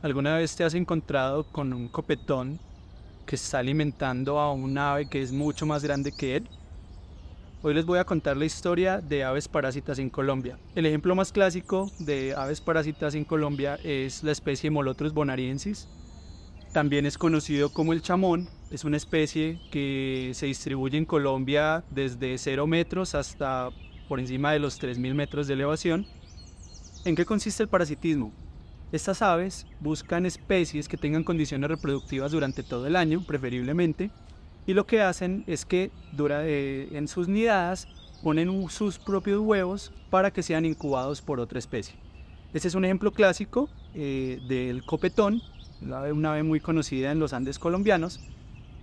¿Alguna vez te has encontrado con un copetón que está alimentando a un ave que es mucho más grande que él? Hoy les voy a contar la historia de aves parásitas en Colombia. El ejemplo más clásico de aves parásitas en Colombia es la especie Molotrus bonariensis. También es conocido como el chamón. Es una especie que se distribuye en Colombia desde 0 metros hasta por encima de los 3.000 metros de elevación. ¿En qué consiste el parasitismo? Estas aves buscan especies que tengan condiciones reproductivas durante todo el año, preferiblemente, y lo que hacen es que dura, eh, en sus nidadas ponen sus propios huevos para que sean incubados por otra especie. Este es un ejemplo clásico eh, del copetón, una ave muy conocida en los Andes colombianos,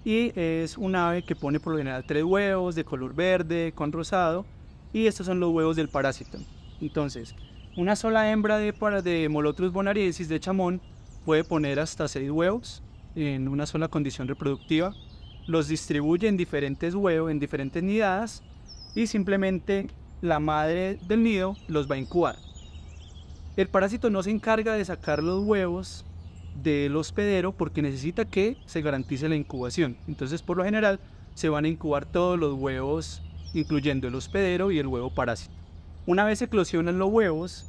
y es un ave que pone por lo general tres huevos de color verde con rosado, y estos son los huevos del parásito. Entonces, una sola hembra de, de Molotrus bonariensis de chamón puede poner hasta seis huevos en una sola condición reproductiva. Los distribuye en diferentes huevos, en diferentes nidadas y simplemente la madre del nido los va a incubar. El parásito no se encarga de sacar los huevos del hospedero porque necesita que se garantice la incubación. Entonces, por lo general, se van a incubar todos los huevos, incluyendo el hospedero y el huevo parásito. Una vez eclosionan los huevos,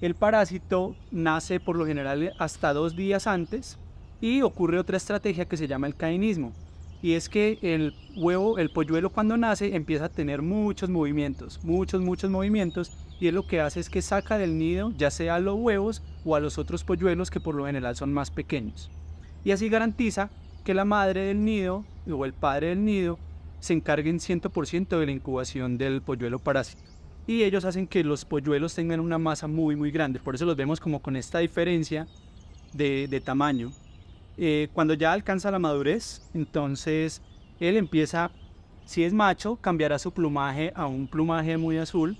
el parásito nace por lo general hasta dos días antes y ocurre otra estrategia que se llama el caínismo. Y es que el huevo, el polluelo cuando nace empieza a tener muchos movimientos, muchos, muchos movimientos. Y es lo que hace es que saca del nido ya sea a los huevos o a los otros polluelos que por lo general son más pequeños. Y así garantiza que la madre del nido o el padre del nido se encarguen 100% de la incubación del polluelo parásito y ellos hacen que los polluelos tengan una masa muy muy grande, por eso los vemos como con esta diferencia de, tamaño. Eh, cuando ya alcanza la madurez, entonces él empieza, si es macho, cambiará su plumaje a un plumaje muy azul,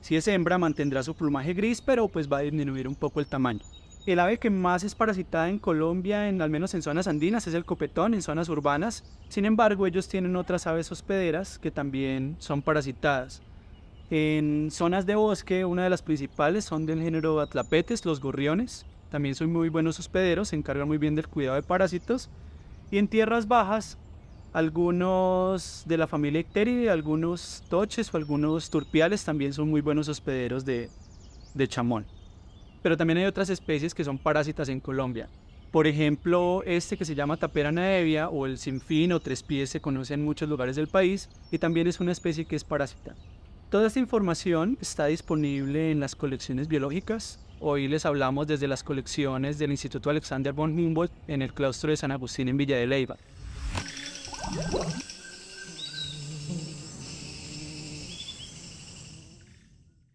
si es hembra mantendrá su plumaje gris, pero pues va a disminuir un poco el tamaño. El ave que más es parasitada en Colombia, en, al menos en zonas andinas, es el copetón, en zonas urbanas. Sin embargo, ellos tienen otras aves hospederas que también son parasitadas. En zonas de bosque, una de las principales son del género atlapetes, los gorriones. También son muy buenos hospederos, se encargan muy bien del cuidado de parásitos. Y en tierras bajas, algunos de la familia Icteridae, algunos toches o algunos turpiales también son muy buenos hospederos de, chamón. Pero también hay otras especies que son parásitas en Colombia. Por ejemplo, este que se llama tapera naevia o el sinfín o tres pies se conoce en muchos lugares del país y también es una especie que es parásita. Toda esta información está disponible en las colecciones biológicas. Hoy les hablamos desde las colecciones del Instituto Alexander von Humboldt en el claustro de San Agustín en Villa de Leyva.